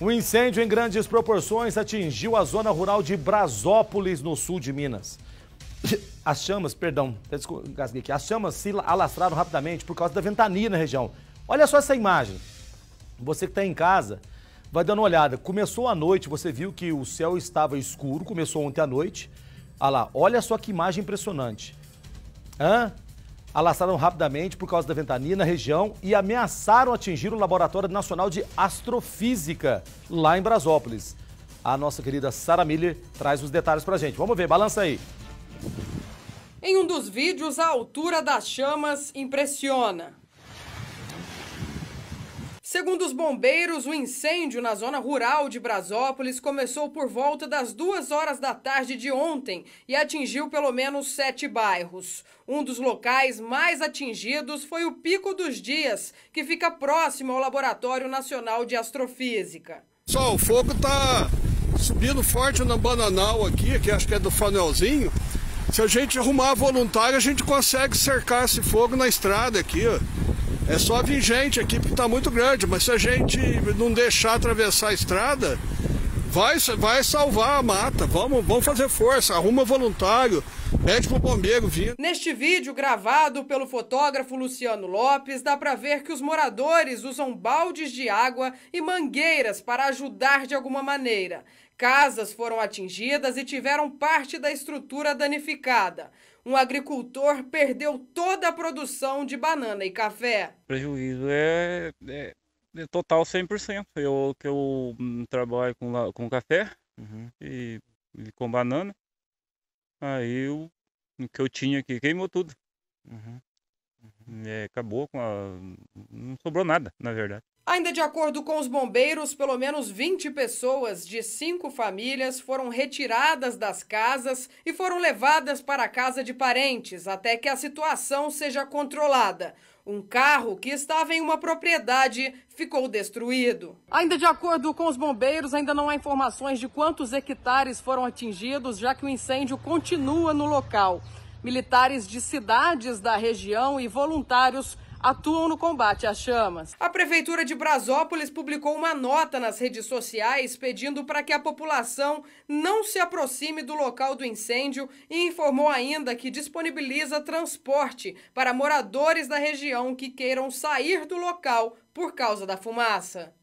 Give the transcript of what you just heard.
Um incêndio em grandes proporções atingiu a zona rural de Brasópolis, no sul de Minas. As chamas, perdão, gasguei aqui, as chamas se alastraram rapidamente por causa da ventania na região. Olha só essa imagem. Você que está em casa, vai dando uma olhada. Começou a noite, você viu que o céu estava escuro, começou ontem à noite. Olha lá, olha só que imagem impressionante. Hã? alastraram rapidamente por causa da ventania na região e ameaçaram atingir o Laboratório Nacional de Astrofísica, lá em Brasópolis. A nossa querida Sara Miller traz os detalhes pra gente. Vamos ver, balança aí. Em um dos vídeos, a altura das chamas impressiona. Segundo os bombeiros, o incêndio na zona rural de Brasópolis começou por volta das duas horas da tarde de ontem e atingiu pelo menos sete bairros. Um dos locais mais atingidos foi o Pico dos Dias, que fica próximo ao Laboratório Nacional de Astrofísica. Só o fogo está subindo forte na bananal aqui, que acho que é do Fanelzinho. Se a gente arrumar voluntário, a gente consegue cercar esse fogo na estrada aqui, ó. É só vir gente aqui porque está muito grande, mas se a gente não deixar atravessar a estrada, Vai, vai salvar a mata, vamos, vamos fazer força, arruma voluntário, pede pro bombeiro vir. Neste vídeo gravado pelo fotógrafo Luciano Lopes, dá para ver que os moradores usam baldes de água e mangueiras para ajudar de alguma maneira. Casas foram atingidas e tiveram parte da estrutura danificada. Um agricultor perdeu toda a produção de banana e café. O prejuízo é, é total 100%. Eu que eu hum, trabalho com, com café uhum. e, e, com banana. Aí o que eu tinha aqui queimou tudo. Uhum. Uhum. É, acabou com a... Não sobrou nada, na verdade. Ainda de acordo com os bombeiros, pelo menos 20 pessoas de cinco famílias foram retiradas das casas e foram levadas para a casa de parentes até que a situação seja controlada. Um carro que estava em uma propriedade ficou destruído. Ainda de acordo com os bombeiros, ainda não há informações de quantos hectares foram atingidos, já que o incêndio continua no local. Militares de cidades da região e voluntários atuam no combate às chamas. A Prefeitura de Brasópolis publicou uma nota nas redes sociais pedindo para que a população não se aproxime do local do incêndio e informou ainda que disponibiliza transporte para moradores da região que queiram sair do local por causa da fumaça.